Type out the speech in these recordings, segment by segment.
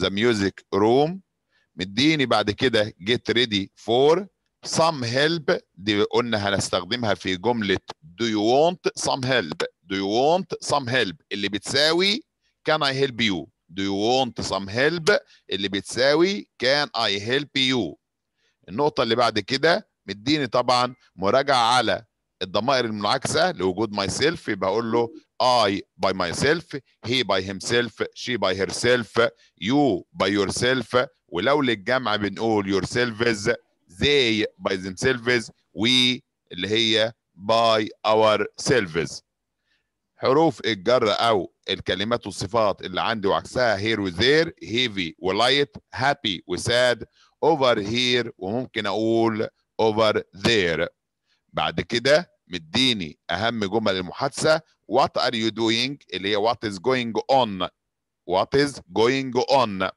ذا ميوزك روم مديني بعد كده جيت ريدي فور some help دي قلنا هنستخدمها في جملة do you want some help do you want some help اللي بتساوي can I help you do you want some help اللي بتساوي can I help you النقطة اللي بعد كده مديني طبعا مراجعة على الضمائر المنعكسة لوجود سيلف يبقى أقول له I by myself he by himself she by herself you by yourself ولو للجمع بنقول yourselves they by themselves we اللي هي by ourselves حروف الجر او الكلمات والصفات اللي عندي وعكسها here with there, heavy ولايت happy وساد over here وممكن اقول over there بعد كده مديني اهم جمل المحادثه what are you doing اللي هي what is going on what is going on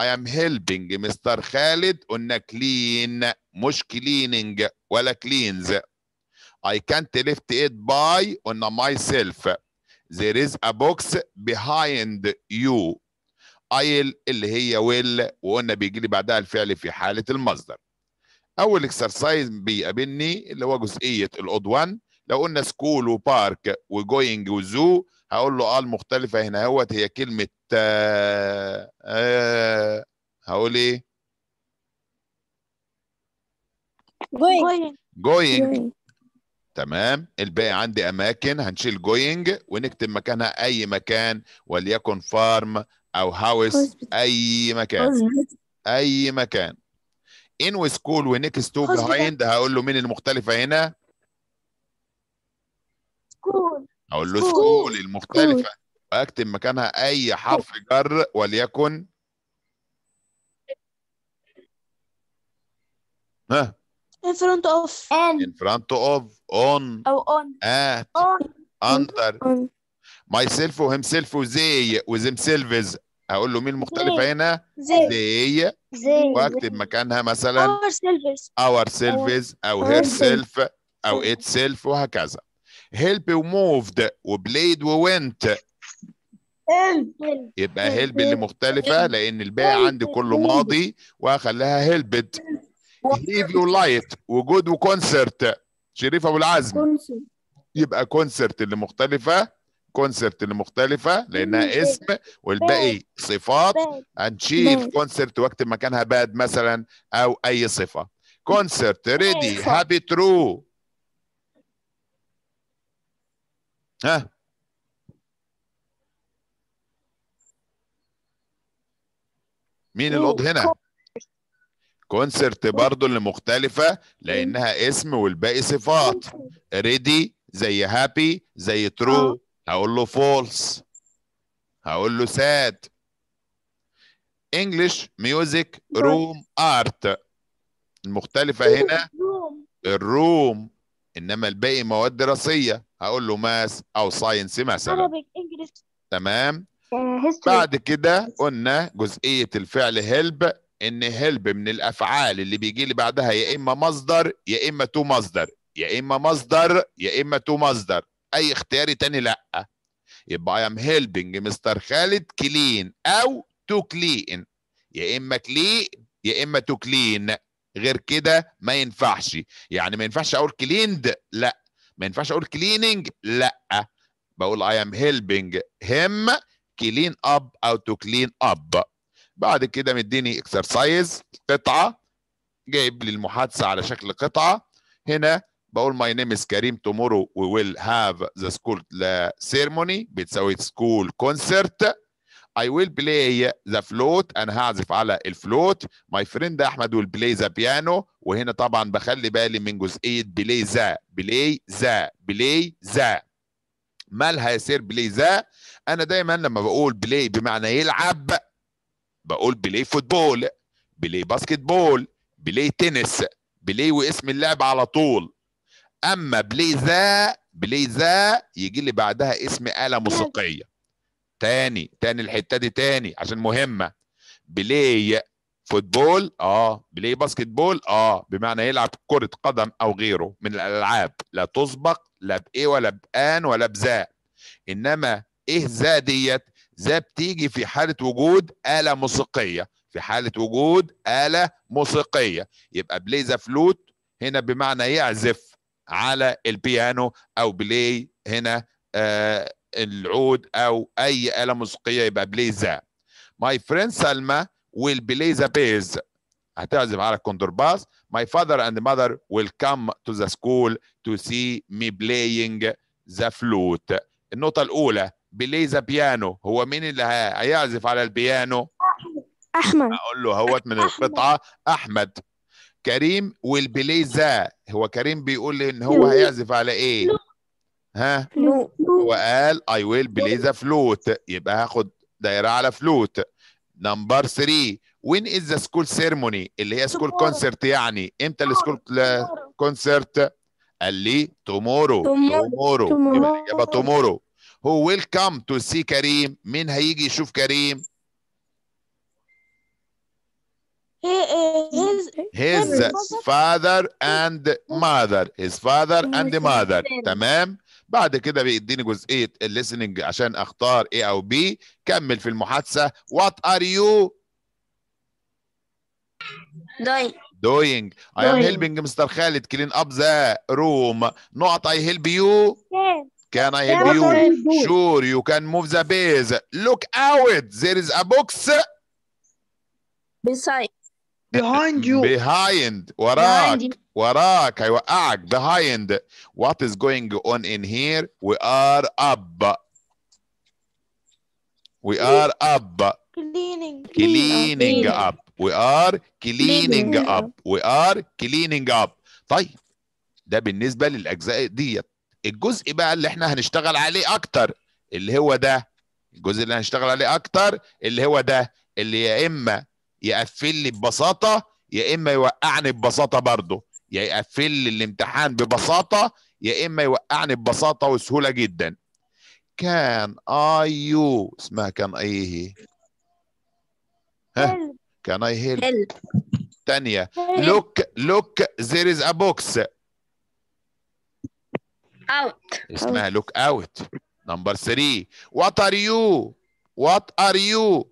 I am helping Mr. خالد قلنا clean مش cleaning ولا cleans I can't lift it by قلنا myself There is a box behind you I'll اللي هي will وقلنا بيجي لي بعدها الفعل في حالة المصدر اول اكسرسايز بيقابلني اللي هو جزئيه العضوان لو قلنا سكول وبارك وجوينج وزو هقول له اه المختلفه هنا اهوت هي كلمه آه آه هقول ايه جوينج جوينج تمام الباقي عندي اماكن هنشيل جوينج ونكتب مكانها اي مكان وليكن فارم او هاوس اي مكان اي مكان ان وسكول ونكست تو بيهايند هقول له مين المختلفه هنا؟ سكول هقول له سكول المختلفه واكتب مكانها اي حرف جر وليكن ها in front of in front of on او oh, on at on under on. myself وhimself وزي with themselves اقول له مين المختلفه هنا زي واكتب مكانها مثلا اور سيلفز او هير سيلف او ات سيلف وهكذا هيلب وموفد وبليد ووينت يبقى هيلب اللي مختلفه لان الباقي عندي كله ماضي وهخليها هيلبد هيفي ولايت وجود وكونسرت شريف ابو العزم يبقى كونسرت اللي مختلفه الكونسرت المختلفه لانها اسم والباقي صفات هنشيل كونسرت واكتب مكانها باد مثلا او اي صفه كونسرت ريدي هابي ترو ها مين الأوض هنا؟ كونسرت برضو اللي مختلفة لأنها اسم والباقي صفات ريدي زي هابي زي ترو هقول له فولس هقول له ساد انجلش ميوزك روم ارت المختلفه هنا الروم انما الباقي مواد دراسيه هقول له ماس او ساينس مثلا تمام آه، بعد كده قلنا جزئيه الفعل هيلب ان هيلب من الافعال اللي بيجي لي بعدها يا اما مصدر يا اما تو مصدر يا اما مصدر يا اما تو مصدر اي اختياري تاني لا يبقى I am helping مستر خالد كلين او تو كلين يا اما كلين يا اما تو كلين غير كده ما ينفعش يعني ما ينفعش اقول كليند لا ما ينفعش اقول كليننج لا بقول I am helping him clean up او to clean up بعد كده مديني اكسرسايز قطعه جايب لي المحادثه على شكل قطعه هنا بقول my name is كريم tomorrow we will have the school ceremony بتساوي school concert I will play the float أنا هعزف على الفلوت my friend أحمد will play the piano وهنا طبعا بخلي بالي من جزئية play the play the play the مالها يا سير بلاي ذا أنا دايما لما بقول بلاي بمعنى يلعب بقول بلاي فوتبول بلاي basketball play بلاي تنس بلاي واسم اللعب على طول اما بليزا بليزا يجي لي بعدها اسم آلة موسيقية تاني تاني الحتة دي تاني عشان مهمة بلاي فوتبول اه بلاي باسكت بول اه بمعنى يلعب كرة قدم او غيره من الالعاب لا تسبق لا بايه ولا بان ولا بزاء انما ايه ذا ديت ذا بتيجي في حالة وجود آلة موسيقية في حالة وجود آلة موسيقية يبقى بلاي ذا فلوت هنا بمعنى يعزف على البيانو او بلاي هنا آه، العود او اي اله موسيقيه يبقى بليزا ماي فريند سلمى ويل بلاي ذا بيز هتعزف على الكوندرباس ماي فادر اند ماذر ويل كم تو ذا سكول تو سي مي بلاينج ذا فلوت النقطة الأولى بلاي ذا بيانو هو مين اللي هيعزف على البيانو؟ أحمد أقول له هوت من أحمد. القطعة أحمد كريم والبليزا هو كريم بيقول لي ان هو هيعزف على ايه ها هو قال اي ويل بليزا فلوت يبقى هاخد دايره على فلوت نمبر 3 وين از ذا سكول سيرموني اللي هي سكول كونسرت يعني امتى السكول كونسرت قال لي تومورو تومورو يبقى الاجابه تومورو هو ويلكم تو سي كريم مين هيجي يشوف كريم his, his father and mother his father and mother تمام بعد كده بيديني جزئيه الليسننج عشان اختار A او B كمل في المحادثه what are you doing doing I am helping Mr. Khalid clean up the room not I help you Can I help you? Sure, you can move the base. Look out, there is a box. Beside. behind you behind وراك behind وراك هيوقعك behind what is going on in here we are up we are up cleaning cleaning up we are cleaning up we are cleaning up طيب ده بالنسبه للاجزاء ديت الجزء بقى اللي احنا هنشتغل عليه اكتر اللي هو ده الجزء اللي هنشتغل عليه اكتر اللي هو ده اللي يا اما يقفل لي ببساطه يا اما يوقعني ببساطه برضه يا يقفل لي الامتحان ببساطه يا اما يوقعني ببساطه وسهوله جدا كان اي يو اسمها كان ايه ها كان اي هيلب تانية لوك لوك ذير از ا بوكس اوت اسمها لوك اوت نمبر 3 وات ار يو وات ار يو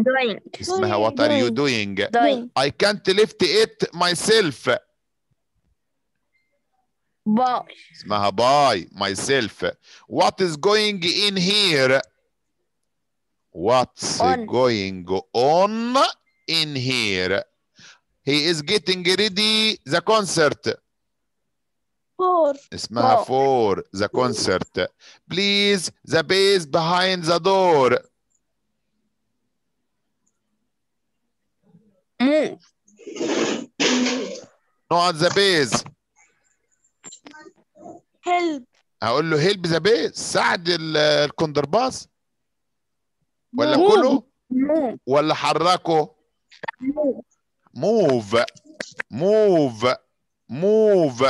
doing اسمها what are you doing I can't lift it myself باي اسمها myself what is going in here what's on. going on in here he is getting ready the concert For. اسمها four. for the concert please the bass behind the door move. نقعد ذا بيز هيلب هقول له هيلب ذا بيز ساعد الكوندرباس ولا كله ولا حركه موف موف موف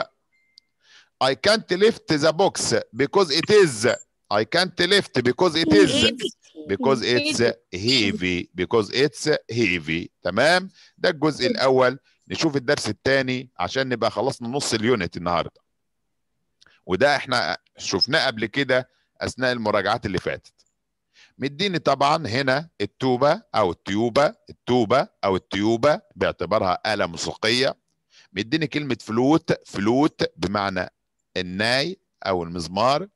I can't lift the box because it is I can't lift because it is إيه؟ because it's heavy because it's heavy تمام ده الجزء الاول نشوف الدرس الثاني عشان نبقى خلصنا نص اليونت النهارده وده احنا شفناه قبل كده اثناء المراجعات اللي فاتت مديني طبعا هنا التوبه او التيوبه التوبه او التيوبه باعتبارها اله موسيقيه مديني كلمه فلوت فلوت بمعنى الناي او المزمار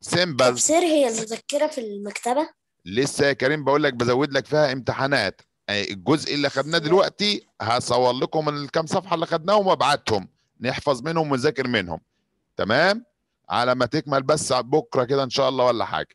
سيمبلز هي المذكره في المكتبه لسه يا كريم بقول لك بزود لك فيها امتحانات آه، الجزء اللي خدناه دلوقتي هصور لكم الكام صفحه اللي خدناهم وابعتهم نحفظ منهم ونذاكر منهم تمام على ما تكمل بس بكره كده ان شاء الله ولا حاجه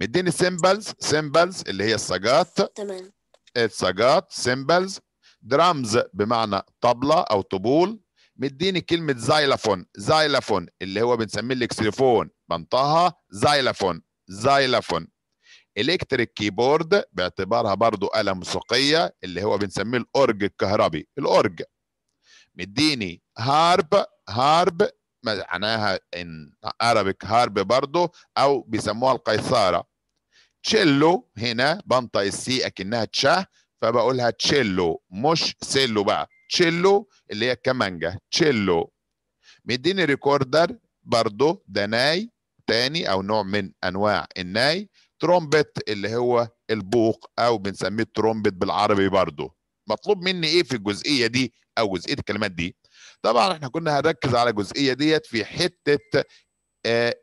مديني سيمبلز سيمبلز اللي هي الصاجات تمام الصاجات سيمبلز درامز بمعنى طبلة أو طبول مديني كلمة زايلافون زايلافون اللي هو بنسميه الاكسليفون بنطها زايلافون زايلافون الكتريك كيبورد باعتبارها برضو آلة موسيقية اللي هو بنسميه الأورج الكهربي الأورج مديني هارب هارب معناها ان عربك هارب برضو او بيسموها القيصاره تشيلو هنا بنطق السي اكنها تشه فبقولها تشيلو مش سيلو بقى تشيلو اللي هي كمانجا تشيلو مديني ريكوردر برضو دناي تاني او نوع من انواع الناي ترومبت اللي هو البوق او بنسميه ترومبت بالعربي برضه مطلوب مني ايه في الجزئيه دي او جزئيه الكلمات دي طبعا احنا كنا هنركز على الجزئيه ديت في حته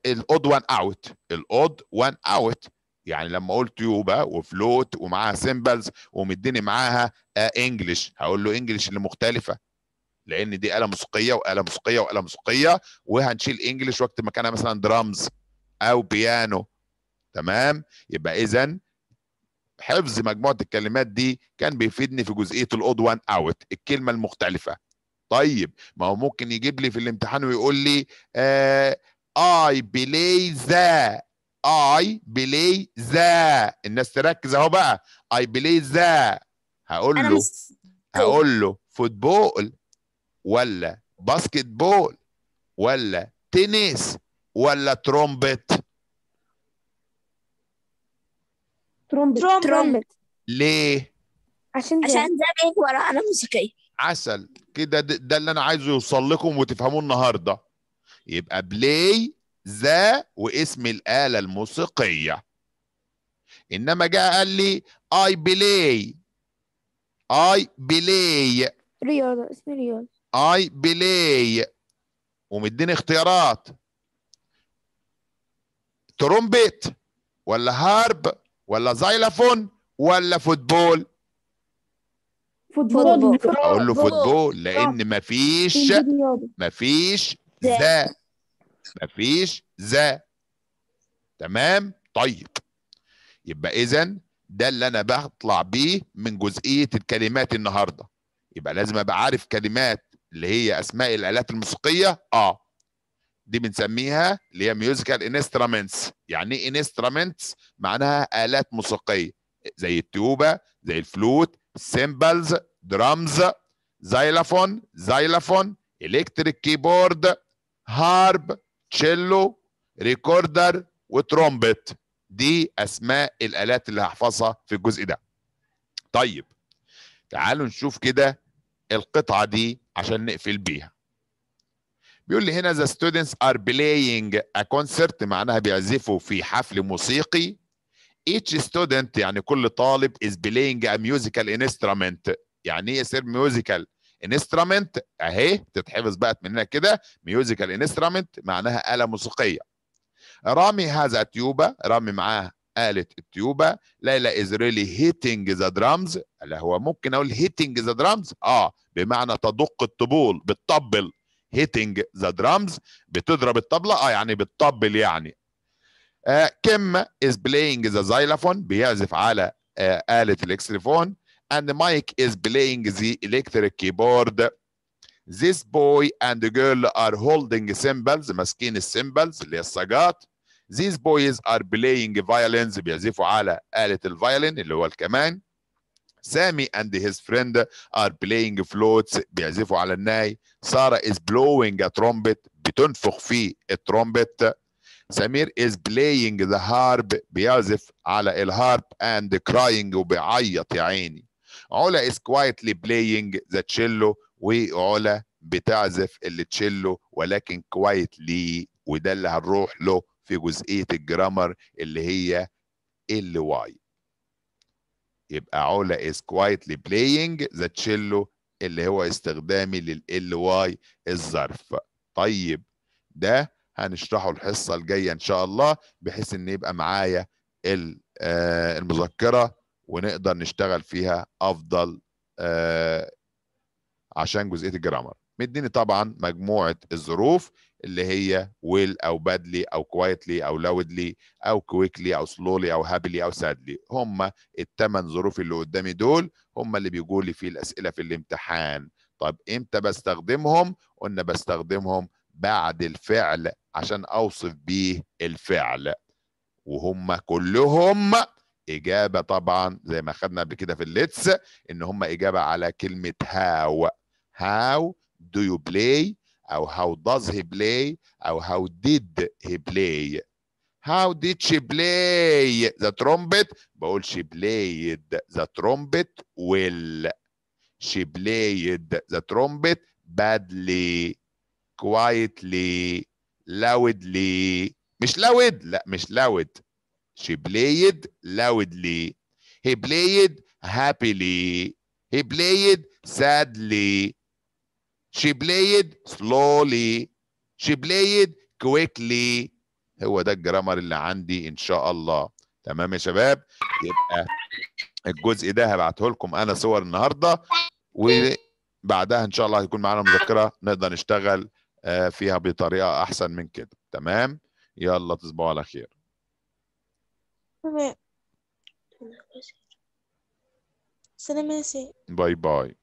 الاود وان اوت الاود وان اوت يعني لما اقول تيوبا وفلوت ومعاها سيمبلز ومديني معاها انجلش آه، هقول له انجلش اللي مختلفه لان دي آلة موسيقية وآلة موسيقية وآلة موسيقية وهنشيل انجلش واكتب مكانها مثلا درامز او بيانو تمام يبقى اذا حفظ مجموعة الكلمات دي كان بيفيدني في جزئية الاود وان اوت الكلمة المختلفة طيب ما هو ممكن يجيب لي في الامتحان ويقول لي اي بلاي ذا اي بلاي ذا الناس تركز اهو بقى اي بلاي ذا هقول له هقول له فوتبول ولا باسكت بول ولا تنس ولا ترومبت ترومبت ليه عشان عشان زمان ورا انا موسيقيه عسل كده ده اللي انا عايزه يوصل لكم وتفهموه النهارده يبقى بلاي ذا واسم الاله الموسيقيه انما جاء قال لي اي بلاي اي بلاي رياضه اسم رياضه اي بلاي ومديني اختيارات ترومبيت ولا هارب ولا زايلافون ولا فوتبول فوتبول اقول له فوتبول لان مفيش مفيش ذا مفيش ذا تمام طيب يبقى اذا ده اللي انا بطلع بيه من جزئيه الكلمات النهارده يبقى لازم ابقى عارف كلمات اللي هي اسماء الالات الموسيقيه اه دي بنسميها اللي هي ميوزيكال انسترومنتس يعني ايه انسترومنتس معناها الات موسيقيه زي التوبة زي الفلوت سيمبلز درامز زايلافون زايلافون الكتريك كيبورد هارب تشيلو ريكوردر وترومبت دي اسماء الالات اللي هحفظها في الجزء ده طيب تعالوا نشوف كده القطعه دي عشان نقفل بيها بيقول لي هنا the students are playing a concert معناها بيعزفوا في حفل موسيقي each student يعني كل طالب is playing a musical instrument يعني ايه يصير musical instrument اهي تتحفظ بقى من هنا كده musical instrument معناها آلة موسيقية رامي هذا تيوبا رامي معاه آلة التيوبة ليلى is really hitting the drums اللي هو ممكن أقول hitting the drums آه بمعنى تدق الطبول بتطبل hitting the drums بتضرب الطبلة آه يعني بتطبل يعني آه كيم is playing the xylophone بيعزف على آه آلة الإكسليفون and Mike is playing the electric keyboard This boy and the girl are holding cymbals ماسكين السيمبلز اللي هي الصاجات These boys are playing violins بيعزفوا على آلة الفيولين اللي هو الكمان Sammy and his friend are playing floats بيعزفوا على الناي Sarah is blowing a trumpet بتنفخ في الترومبت سمير is playing the harp بيعزف على الهارب and crying وبيعيط يا عيني علا is quietly playing the cello وعلا بتعزف التشيلو ولكن quietly وده اللي هنروح له في جزئيه الجرامر اللي هي ال واي يبقى علا is quietly playing the cello اللي هو استخدامي لل واي الظرف طيب ده هنشرحه الحصه الجايه ان شاء الله بحيث ان يبقى معايا آه، المذكره ونقدر نشتغل فيها افضل آه، عشان جزئيه الجرامر مديني طبعا مجموعه الظروف اللي هي ويل او بادلي او كوايتلي او لاودلي او كويكلي او سلولي او هابلي او سادلي هم الثمان ظروف اللي قدامي دول هم اللي بيجوا لي في الاسئله في الامتحان طب امتى بستخدمهم قلنا بستخدمهم بعد الفعل عشان اوصف بيه الفعل وهم كلهم اجابه طبعا زي ما خدنا قبل كده في الليتس ان هم اجابه على كلمه هاو هاو دو يو بلاي how does he play how did he play how did she play the trumpet But she played the trumpet well she played the trumpet badly quietly loudly مش loud لا مش loud she played loudly he played happily he played sadly She played slowly. She played quickly. هو ده الجرامر اللي عندي إن شاء الله. تمام يا شباب؟ يبقى الجزء ده هبعته لكم أنا صور النهارده وبعدها إن شاء الله هيكون معانا مذكرة نقدر نشتغل آه، فيها بطريقة أحسن من كده. تمام؟ يلا تصبحوا على خير. تمام. سلام يا سيدي. باي باي.